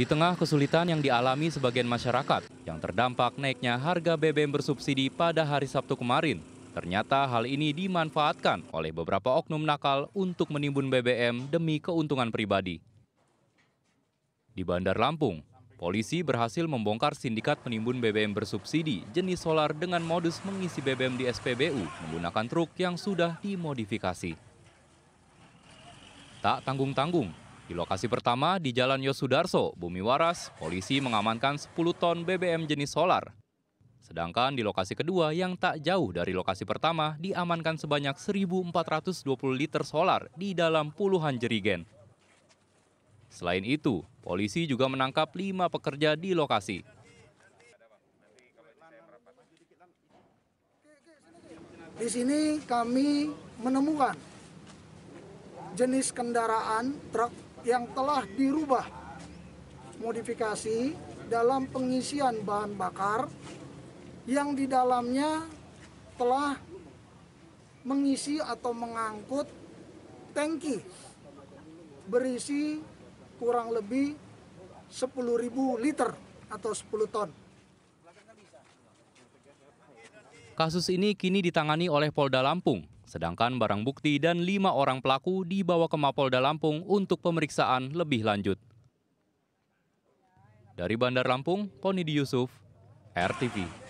Di tengah kesulitan yang dialami sebagian masyarakat yang terdampak naiknya harga BBM bersubsidi pada hari Sabtu kemarin, ternyata hal ini dimanfaatkan oleh beberapa oknum nakal untuk menimbun BBM demi keuntungan pribadi. Di Bandar Lampung, polisi berhasil membongkar sindikat penimbun BBM bersubsidi jenis solar dengan modus mengisi BBM di SPBU menggunakan truk yang sudah dimodifikasi. Tak tanggung-tanggung, di lokasi pertama di Jalan Yosudarso, Bumi Waras, polisi mengamankan 10 ton BBM jenis solar. Sedangkan di lokasi kedua yang tak jauh dari lokasi pertama diamankan sebanyak 1.420 liter solar di dalam puluhan jerigen. Selain itu, polisi juga menangkap lima pekerja di lokasi. Di sini kami menemukan jenis kendaraan truk yang telah dirubah modifikasi dalam pengisian bahan bakar yang di dalamnya telah mengisi atau mengangkut tangki berisi kurang lebih 10.000 liter atau 10 ton. Kasus ini kini ditangani oleh Polda Lampung Sedangkan barang bukti dan lima orang pelaku dibawa ke Mapolda Lampung untuk pemeriksaan lebih lanjut. Dari Bandar Lampung, Poni Yusuf, RTV.